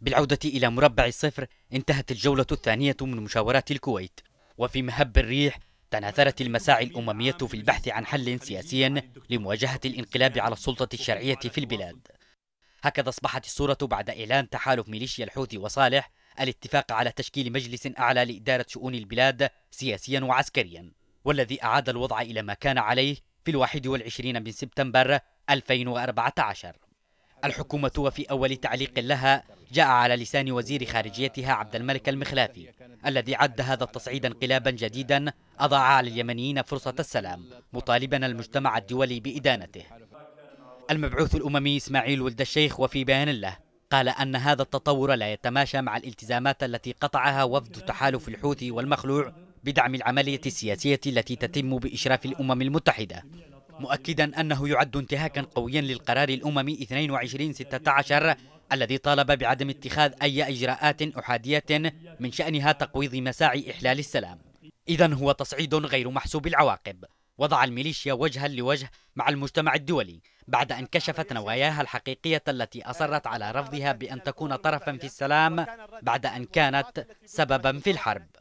بالعودة إلى مربع الصفر انتهت الجولة الثانية من مشاورات الكويت وفي مهب الريح تناثرت المساعي الأممية في البحث عن حل سياسي لمواجهة الانقلاب على السلطة الشرعية في البلاد هكذا أصبحت الصورة بعد إعلان تحالف ميليشيا الحوثي وصالح الاتفاق على تشكيل مجلس أعلى لإدارة شؤون البلاد سياسيا وعسكريا والذي أعاد الوضع إلى ما كان عليه في الواحد والعشرين من سبتمبر 2014 الحكومة وفي أول تعليق لها جاء على لسان وزير خارجيتها عبد الملك المخلافي الذي عد هذا التصعيد انقلابا جديدا أضاع على اليمنيين فرصة السلام مطالبا المجتمع الدولي بإدانته المبعوث الأممي إسماعيل ولد الشيخ وفي بيان له قال أن هذا التطور لا يتماشى مع الالتزامات التي قطعها وفد تحالف الحوثي والمخلوع بدعم العملية السياسية التي تتم بإشراف الأمم المتحدة مؤكدا أنه يعد انتهاكا قويا للقرار الأممي 2216 الذي طالب بعدم اتخاذ أي إجراءات أحادية من شأنها تقويض مساعي إحلال السلام إذا هو تصعيد غير محسوب العواقب وضع الميليشيا وجها لوجه مع المجتمع الدولي بعد أن كشفت نواياها الحقيقية التي أصرت على رفضها بأن تكون طرفا في السلام بعد أن كانت سببا في الحرب